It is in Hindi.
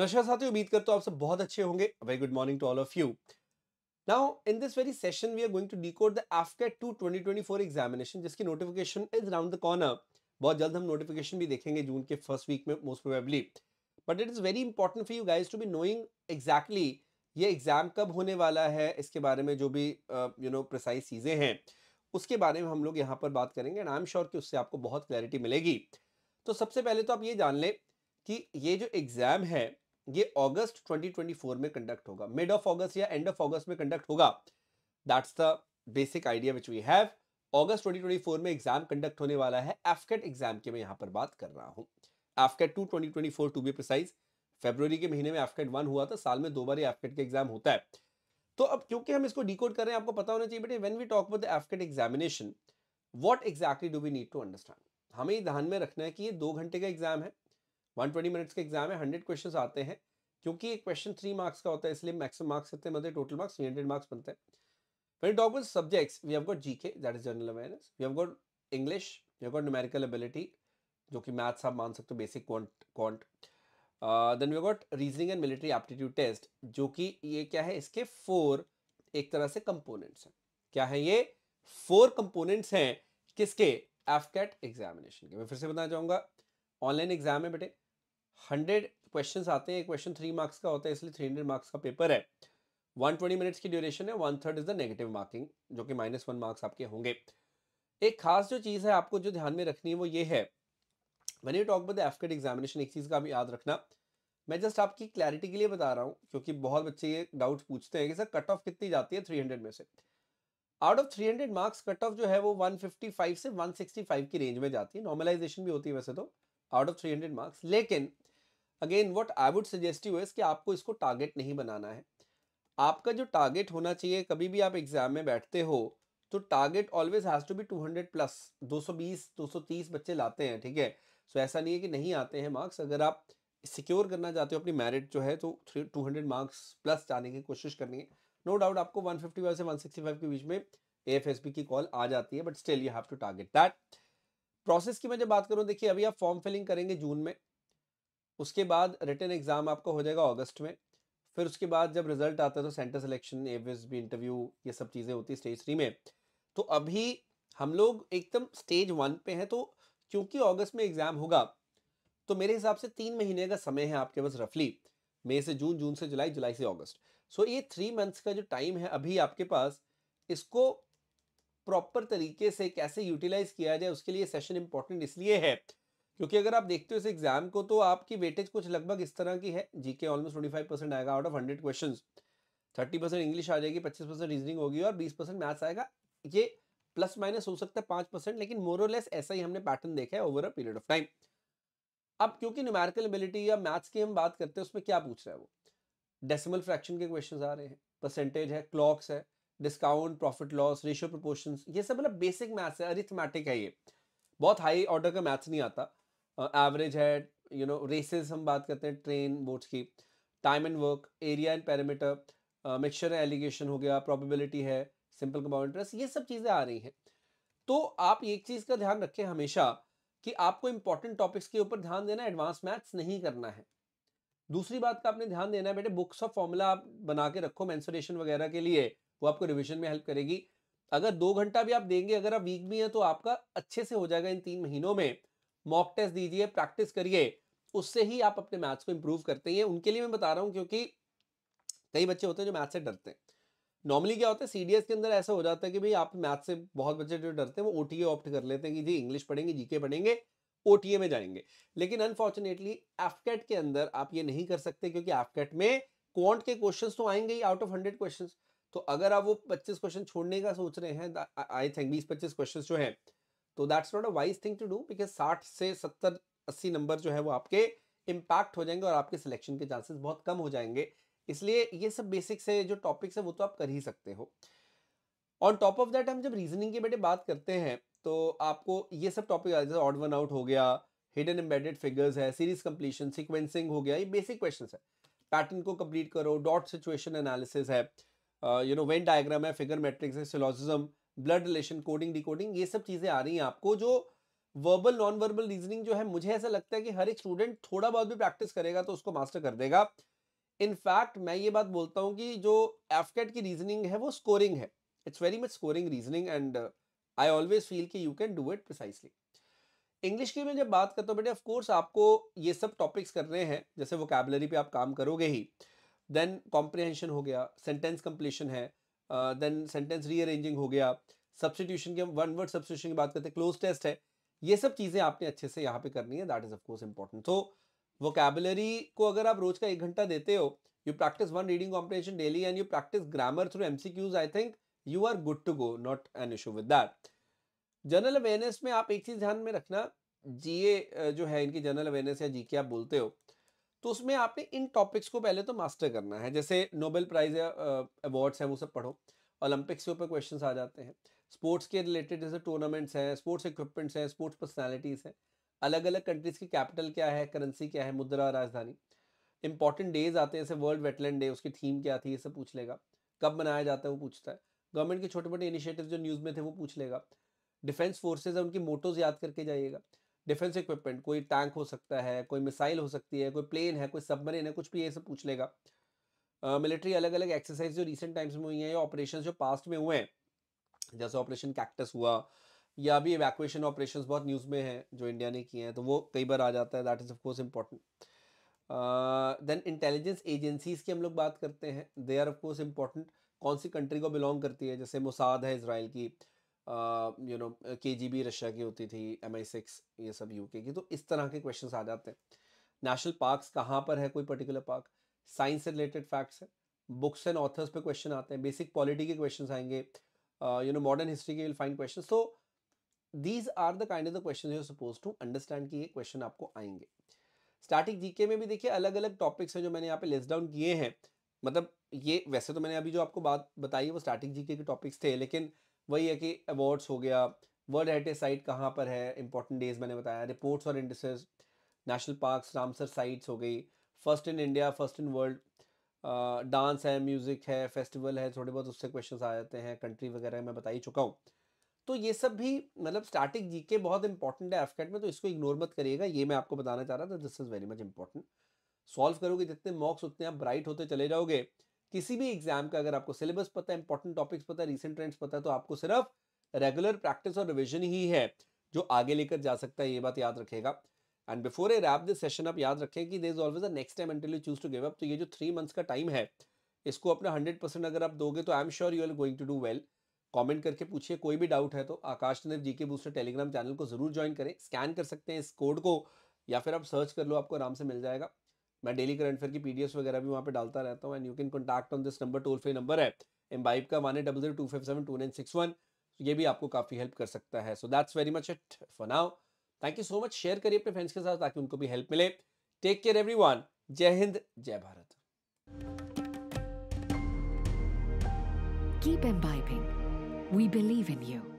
नमस्कार साथियों उम्मीद करता तो आप सब बहुत अच्छे होंगे very good morning to all of you now in this very session we are going to decode the after two 2024 examination जिसकी notification is round the corner बहुत जल्द हम नोटिफिकेशन भी देखेंगे जून के फर्स्ट वीक में most probably but it is very important for you guys to be knowing exactly ये एग्जाम कब होने वाला है इसके बारे में जो भी यू नो प्रिसाइज चीज़ें हैं उसके बारे में हम लोग यहाँ पर बात करेंगे एंड आई एम श्योर कि उससे आपको बहुत क्लैरिटी मिलेगी तो सबसे पहले तो आप ये जान लें कि ये जो एग्ज़ाम है ये अगस्त 2024 में कंडक्ट होगा मिड ऑफ अगस्त या एंड ऑफ अगस्त में कंडक्ट होगा that's the basic idea which we have अगस्त 2024 में एग्जाम कंडक्ट होने वाला है एफकेट एग्जाम की मैं यहाँ पर बात कर रहा हूँ एफकेट to twenty to be precise February के महीने में एफकेट वन हुआ था साल में दो बार एफकेट का एग्जाम होता है तो अब क्योंकि हम इसको डिकोड कर रहे हैं आपको पता होना चाहिए बेटे when we talk about the AFCAT examination what exactly do we need to understand हमें ध्यान में रखना है कि ये दो घंटे का एग्जाम है वन ट्वेंटी मिनट्स के एग्जाम है हंड्रेड क्वेश्चन आते हैं क्योंकि एक क्वेश्चन थ्री मार्क्स का होता है इसलिए मैक्सिमम मार्क्स इतने बनते मतलब हैं total marks three hundred marks बनते हैं when we talk subjects we have got got gk that is general awareness we have got english we have got numerical जो कि मैथ्स आप मान सकते हो basic quant quant then we got reasoning and military aptitude test जो कि ये क्या है इसके फोर एक तरह से कंपोनेंट्स हैं क्या है ये फोर कंपोनेंट्स हैं किसके एफ कैट एग्जामिनेशन के मैं फिर से बताना चाहूँगा ऑनलाइन एग्जाम है बेटे हंड्रेड क्वेश्चन आते हैं क्वेश्चन थ्री मार्क्स का होता है इसलिए थ्री हंड्रेड मार्क्स का पेपर है वन ट्वेंटी मिनट्स की ड्यूरेशन है one third is the negative marking जो कि माइनस वन मार्क्स आपके होंगे एक खास जो चीज़ है आपको जो ध्यान में रखनी है वो ये है मैंने you talk the AFCAT examination एक चीज़ का भी याद रखना मैं जस्ट आपकी क्लैरिटी के लिए बता रहा हूँ क्योंकि बहुत बच्चे ये डाउट पूछते हैं कि सर कट ऑफ कितनी जाती है हंड्रेड में से out of hundred marks cut off जो है वो फाइव से फाइव की रेंज में जाती है नॉर्मलाइजेशन भी होती है वैसे तो आउट ऑफ हंड्रेड मार्क्स लेकिन again what I would suggest you is कि आपको इसको टारगेट नहीं बनाना है आपका जो टारगेट होना चाहिए कभी भी आप एग्ज़ाम में बैठते हो तो target always has to be 200 plus 220 230 बच्चे लाते हैं ठीक है सो so, ऐसा नहीं है कि नहीं आते हैं मार्क्स अगर आप सिक्योर करना चाहते हो अपनी मेरिट जो है तो three two hundred marks plus जाने की कोशिश करनी है नो डाउट आपको वन फिफ्टी फाइव से वन सिक्सटी फाइव के बीच में ए एफ एस बी की कॉल आ जाती है but still you have to target that process की मैं जब बात करूँ देखिए अभी आप फॉर्म फिलिंग करेंगे जून में उसके बाद रिटर्न एग्ज़ाम आपका हो जाएगा अगस्त में फिर उसके बाद जब रिजल्ट आता है तो सेंटर सिलेक्शन एविस भी इंटरव्यू ये सब चीज़ें होती स्टेज थ्री में तो अभी हम लोग एकदम स्टेज वन पे हैं तो क्योंकि अगस्त में एग्ज़ाम होगा तो मेरे हिसाब से तीन महीने का समय है आपके पास रफली मई से जून जून से जुलाई जुलाई से अगस्त सो so, ये थ्री मंथ्स का जो टाइम है अभी आपके पास इसको प्रॉपर तरीके से कैसे यूटिलाइज किया जाए उसके लिए सेशन इंपॉर्टेंट इसलिए है क्योंकि अगर आप देखते हो इस एग्जाम को तो आपकी वेटेज कुछ लगभग इस तरह की है GK almost twenty five percent आएगा out of hundred question thirty percent English आ जाएगी पच्चीस परसेंट रीजनिंग होगी और बीस परसेंट मैथ्स आएगा ये प्लस माइनस हो सकता है पाँच परसेंट लेकिन मोरलेस ऐसा ही हमने पैटर्न देखा है over a period of time अब क्योंकि न्यूमेरिकल एबिलिटी या मैथ्स की हम बात करते हैं उसमें क्या पूछ रहा है वो डेसिमल फ्रैक्शन के क्वेश्चन आ रहे हैं परसेंटेज है क्लॉक्स है discount profit loss ratio proportion ये सब मतलब बेसिक मैथ्स है अरिथमेटिक है ये बहुत हाई ऑर्डर का मैथ्स नहीं आता एवरेज है यू नो रेसेस हम बात करते हैं ट्रेन बोट्स की time and work area and parameter mixture allegation हो गया प्रोबेबिलिटी है सिंपल कंपाउंड इंटरेस्ट ये सब चीज़ें आ रही हैं तो आप एक चीज़ का ध्यान रखें हमेशा कि आपको इंपॉर्टेंट टॉपिक्स के ऊपर ध्यान देना एडवांस मैथ्स नहीं करना है दूसरी बात का आपने ध्यान देना है बेटे बुक्स ऑफ फॉर्मूला आप बना के रखो मैंसोरेशन वगैरह के लिए वो आपको रिविजन में हेल्प करेगी अगर दो घंटा भी आप देंगे अगर आप वीक भी हैं तो आपका अच्छे से हो जाएगा इन तीन महीनों में मॉक टेस्ट दीजिए प्रैक्टिस करिए उससे ही आप अपने मैथ्स को इम्प्रूव करते हैं उनके लिए मैं बता रहा हूँ क्योंकि कई बच्चे होते हैं जो मैथ से डरते हैं नॉर्मली क्या होता है सीडीएस के अंदर ऐसा हो जाता है कि भाई आप मैथ से बहुत बच्चे जो डरते हैं वो ओटीए ऑप्ट कर लेते हैं कि जी इंग्लिश पढ़ेंगे जीके पढ़ेंगे ओटीए में जाएंगे लेकिन अनफॉर्चुनेटली एफकेट के अंदर आप ये नहीं कर सकते क्योंकि एफकेट में क्वांट के क्वेश्चंस तो आएंगे ही आउट ऑफ हंड्रेड क्वेश्चन तो अगर आप वो पच्चीस क्वेश्चन छोड़ने का सोच रहे हैं आई थिंक बीस पच्चीस क्वेश्चन जो है तो that's not a wise thing to do because साठ से सत्तर अस्सी नंबर जो है वो आपके इम्पैक्ट हो जाएंगे और आपके सिलेक्शन के चांसेस बहुत कम हो जाएंगे इसलिए ये सब बेसिक से जो टॉपिक्स है वो तो आप कर ही सकते हो ऑन टॉप ऑफ दैट हम जब रीजनिंग की बेटे बात करते हैं तो आपको ये सब टॉपिक जैसे ऑड वन आउट हो गया हिडन एम्बेडेड फिगर्स है सीरीज कंप्लीशन सिक्वेंसिंग हो गया ये बेसिक क्वेश्चन है पैटर्न को कंप्लीट करो डॉट सिचुएशन एनालिसिस है यू नो वेन डायग्राम है फिगर मैट्रिक्स है syllogism blood relation coding decoding ये सब चीज़ें आ रही हैं आपको जो वर्बल नॉन वर्बल रीजनिंग जो है मुझे ऐसा लगता है कि हर एक स्टूडेंट थोड़ा बहुत भी प्रैक्टिस करेगा तो उसको मास्टर कर देगा इनफैक्ट मैं ये बात बोलता हूँ कि जो एफकेट की रीजनिंग है वो स्कोरिंग है it's very much scoring reasoning and I always feel कि you can do it precisely English की मैं जब बात करता हूँ बेटे ऑफकोर्स आपको ये सब टॉपिक्स करने हैं जैसे वो कैबलरी पर आप काम करोगे ही देन कॉम्प्रिहेंशन हो गया सेंटेंस कंप्लीशन है देन सेंटेंस रीअरेंजिंग हो गया सब्सटीट्यूशन की हम वन वर्ड सब्सटीट्यूशन की बात करते हैं क्लोज टेस्ट है ये सब चीज़ें आपने अच्छे से यहाँ पे करनी है दैट इज ऑफकोर्स इंपॉर्टेंट तो वोकेबलरी को अगर आप रोज का एक घंटा देते हो you practice one reading competition daily and you practice grammar through M C Qs I think you are good to go not an issue with that general awareness में आप एक चीज़ ध्यान में रखना जीए जो है इनकी जनरल अवेयरनेस या जी के आप बोलते हो तो उसमें आपने इन टॉपिक्स को पहले तो मास्टर करना है जैसे नोबेल प्राइज अवार्ड्स हैं वो सब पढ़ो ओलंपिक्स के ऊपर क्वेश्चन आ जाते हैं स्पोर्ट्स के रिलेटेड जैसे टूर्नामेंट्स हैं स्पोर्ट्स इक्विपमेंट्स हैं स्पोर्ट्स पर्सनैलिटीज़ हैं अलग अलग कंट्रीज़ की कैपिटल क्या है करेंसी क्या है मुद्रा राजधानी इंपॉर्टेंट डेज आते हैं जैसे वर्ल्ड वेटलैंड डे उसकी थीम क्या थी ये सब पूछ लेगा कब मनाया जाता है वो पूछता है गवर्नमेंट के छोटे मोटे इनिशिएटिव जो न्यूज़ में थे वो पूछ लेगा डिफेंस फोर्सेज है उनकी मोटोज याद करके जाइएगा डिफेंस इक्विपमेंट कोई टैंक हो सकता है कोई मिसाइल हो सकती है कोई प्लेन है कोई सबमरीन है कुछ भी ये सब पूछ लेगा मिलिट्री अलग अलग एक्सरसाइज जो रिसेंट टाइम्स में हुई हैं या ऑपरेशन जो पास्ट में हुए हैं जैसे ऑपरेशन कैक्टस हुआ या अभी इवैक्यूएशन ऑपरेशन बहुत न्यूज़ में है जो इंडिया ने किए हैं तो वो कई बार आ जाता है that is of course important then intelligence agencies की हम लोग बात करते हैं दे आर ऑफकोर्स इम्पॉर्टेंट कौन सी कंट्री को बिलोंग करती है जैसे मुसाद है इसराइल की यू नो के जी बी रशिया की होती थी एम आई सिक्स ये सब यू के की तो इस तरह के क्वेश्चन आ जाते हैं नेशनल पार्क कहाँ पर है कोई पर्टिकुलर पार्क साइंस से रिलेटेड फैक्ट्स है बुक्स एंड ऑथर्स पे क्वेश्चन आते हैं बेसिक पॉलिटी के क्वेश्चन आएंगे यू नो मॉडर्न हिस्ट्री के will find question so these are the kind of the question you suppose to understand कि ये क्वेश्चन आपको आएंगे स्टैटिक जीके में भी देखिए अलग अलग टॉपिक्स हैं जो मैंने यहाँ पे लिस्ट डाउन किए हैं मतलब ये वैसे तो मैंने अभी जो आपको बात बताई है वो स्टैटिक जीके के टॉपिक्स थे लेकिन वही है कि अवार्ड्स हो गया वर्ल्ड हेरिटेज साइट कहाँ पर है इंपॉर्टेंट डेज मैंने बताया रिपोर्ट्स और industries national park Ramsar sites हो गई first in India first in world dance है म्यूज़िक है फेस्टिवल है थोड़े बहुत उससे क्वेश्चन आ जाते हैं कंट्री वगैरह मैं बता ही चुका हूँ तो ये सब भी मतलब स्टैटिक के बहुत इंपॉर्टेंट है एफकेट में तो इसको इग्नोर मत करिएगा ये मैं आपको बताना चाह रहा था this is very much important solve करोगे जितने मॉक्स उतने आप ब्राइट होते चले जाओगे किसी भी एग्जाम का अगर आपको सिलेबस पता है इंपॉर्टेंट टॉपिक्स पता है रिसेंट ट्रेंड्स पता है तो आपको सिर्फ रेगुलर प्रैक्टिस और रिविजन ही है जो आगे लेकर जा सकता है ये बात याद रखेगा and before a wrap this session आप याद रखें कि there is always a next time until you choose to give up तो ये जो थ्री मंथ्स का टाइम है इसको अपना हंड्रेड परसेंट अगर आप दोगे तो I am sure you are going to do well comment करके पूछिए कोई भी डाउट है तो आकाश चंद्र जी के बूस्टर टेलीग्राम चैनल को जरूर ज्वाइन करें स्कैन कर सकते हैं इस कोड को या फिर आप सर्च कर लो आपको आराम से मिल जाएगा मैं डेली करंट अफेयर की पीडीएफ वगैरह भी वहाँ पे डालता रहता हूँ and you can contact on this number toll free number है एम्बाइब का one double zero two five seven two nine six one ये भी आपको काफ़ी हेल्प कर सकता है so that's very much it for now thank you so much share करिए अपने फ्रेंड्स के साथ ताकि उनको भी हेल्प मिले टेक केयर एवरी जय हिंद जय Bharat Keep imbibing. We believe in you.